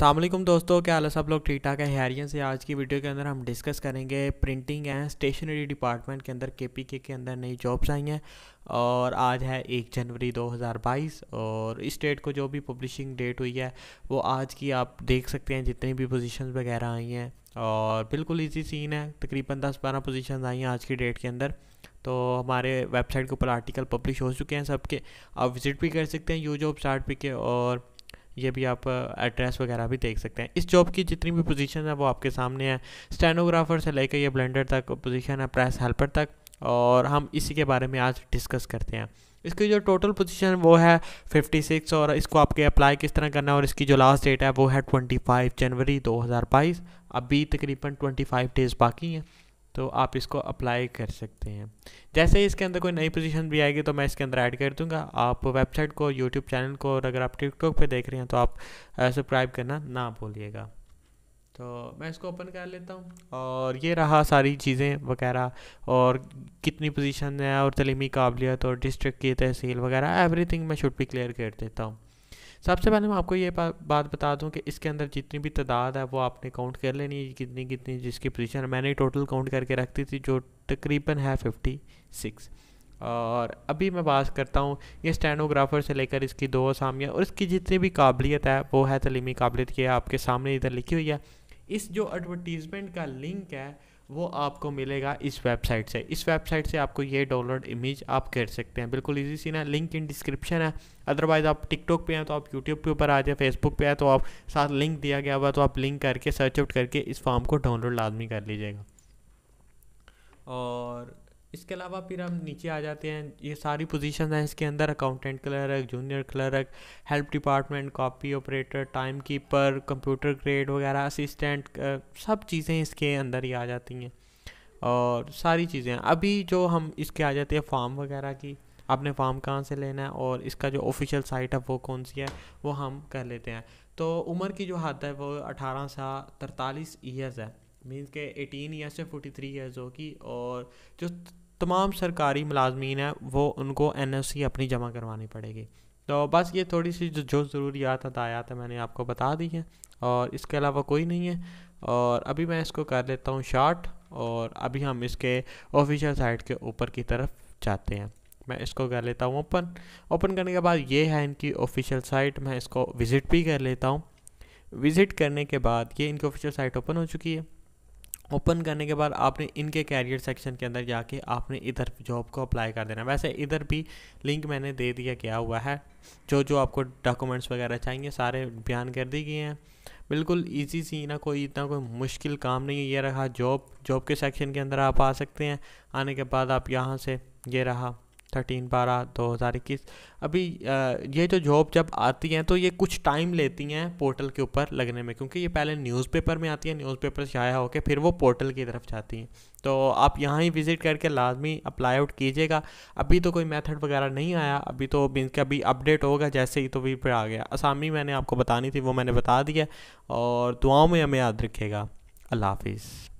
असलम दोस्तों क्या हाल है सब लोग ठीक ठाक है हैरियन से आज की वीडियो के अंदर हम डिस्कस करेंगे प्रिंटिंग एंड स्टेशनरी डिपार्टमेंट के अंदर के पी के के अंदर नई जॉब्स आई हैं और आज है एक जनवरी 2022 और इस डेट को जो भी पब्लिशिंग डेट हुई है वो आज की आप देख सकते हैं जितनी भी पोजीशंस वगैरह आई हैं और बिल्कुल इजी सीन है तकरीबन दस बारह पोजिशन आई हैं आज की डेट के अंदर तो हमारे वेबसाइट के ऊपर आर्टिकल पब्लिश हो चुके हैं सबके आप विज़िट भी कर सकते हैं यू जॉब स्टार्ट पी के और ये भी आप एड्रेस वगैरह भी देख सकते हैं इस जॉब की जितनी भी पोजीशन है वो आपके सामने है स्टेनोग्राफर से लेकर ये ब्लेंडर तक पोजीशन है प्रेस हेल्पर तक और हम इसी के बारे में आज डिस्कस करते हैं इसकी जो टोटल पोजीशन वो है 56 और इसको आपके अप्लाई किस तरह करना है और इसकी जो लास्ट डेट है वो है 25 जनवरी 2022 अभी तकरीबन 25 डेज़ बाकी हैं तो आप इसको अप्लाई कर सकते हैं जैसे ही इसके अंदर कोई नई पोजीशन भी आएगी तो मैं इसके अंदर ऐड कर दूंगा आप वेबसाइट को यूट्यूब चैनल को और अगर आप टिकटॉक पे देख रहे हैं तो आप सब्सक्राइब करना ना भूलिएगा तो मैं इसको ओपन कर लेता हूँ और ये रहा सारी चीज़ें वगैरह और कितनी पोजीशन है और तलीमी काबिलियत और डिस्ट्रिक्ट की तहसील वगैरह एवरीथिंग मैं शुड भी क्लियर कर देता हूँ सबसे पहले मैं आपको ये बात बता दूं कि इसके अंदर जितनी भी तादाद है वो आपने काउंट कर लेनी है कितनी कितनी जिसकी पोजिशन मैंने टोटल काउंट करके रखती थी जो तकरीबन है फिफ्टी सिक्स और अभी मैं बात करता हूँ ये स्टेनोग्राफ़र से लेकर इसकी दो असामियाँ और इसकी जितनी भी काबिलियत है वो है तलीमी काबिलियत की आपके सामने इधर लिखी हुई है इस जो एडवर्टीज़मेंट का लिंक है वो आपको मिलेगा इस वेबसाइट से इस वेबसाइट से आपको ये डाउनलोड इमेज आप कर सकते हैं बिल्कुल इजी सी ना लिंक इन डिस्क्रिप्शन है अदरवाइज़ आप टिकटॉक पे हैं तो आप यूट्यूब पे ऊपर आ जाए फेसबुक पे तो है तो आप साथ लिंक दिया गया हुआ तो आप लिंक करके सर्च आउट करके इस फॉर्म को डाउनलोड लाजमी कर लीजिएगा और इसके अलावा फिर हम नीचे आ जाते हैं ये सारी पोजीशन हैं इसके अंदर accountant clerk junior clerk help department copy operator timekeeper computer grade वगैरह असिस्टेंट सब चीज़ें इसके अंदर ही आ जाती हैं और सारी चीज़ें अभी जो हम इसके आ जाते हैं फॉर्म वगैरह की आपने फॉर्म कहाँ से लेना है और इसका जो ऑफिशियल साइट है वो कौन सी है वो हम कर लेते हैं तो उम्र की जो हद है वो अठारह से तरतालीस ईयर्स है मीन्स के एटीन ईयर्स से 43 थ्री ईयर्स होगी और जो तमाम सरकारी मुलाजमीन हैं वो उनको एन अपनी जमा करवानी पड़ेगी तो बस ये थोड़ी सी जो जो ज़रूरियात हदायात है मैंने आपको बता दी हैं और इसके अलावा कोई नहीं है और अभी मैं इसको कर लेता हूँ शार्ट और अभी हम इसके ऑफिशियल साइट के ऊपर की तरफ जाते हैं मैं इसको कर लेता हूँ ओपन ओपन करने के बाद ये है इनकी ऑफिशियल साइट मैं इसको विज़िट भी कर लेता हूँ विज़िट करने के बाद ये इनकी ऑफिशियल साइट ओपन हो चुकी है ओपन करने के बाद आपने इनके कैरियर सेक्शन के अंदर जाके आपने इधर जॉब को अप्लाई कर देना वैसे इधर भी लिंक मैंने दे दिया क्या हुआ है जो जो आपको डॉक्यूमेंट्स वगैरह चाहिए सारे बयान कर दिए गए हैं बिल्कुल इजी सी ना कोई इतना कोई मुश्किल काम नहीं है ये रहा जॉब जॉब के सेक्शन के अंदर आप आ सकते हैं आने के बाद आप यहाँ से ये रहा थर्टीन बारह दो हज़ार इक्कीस अभी ये जो जॉब जब आती हैं तो ये कुछ टाइम लेती हैं पोर्टल के ऊपर लगने में क्योंकि ये पहले न्यूज़पेपर में आती हैं न्यूज़पेपर से आया होकर फिर वो पोर्टल की तरफ जाती हैं तो आप यहाँ ही विज़िट करके लाजमी अप्लाई आउट कीजिएगा अभी तो कोई मेथड वगैरह नहीं आया अभी तो मीन के अभी अपडेट होगा जैसे ही तो भी फिर आ गया असामी मैंने आपको बतानी थी वो मैंने बता दिया और दुआओं में हमें याद रखेगा अल्लाह हाफिज़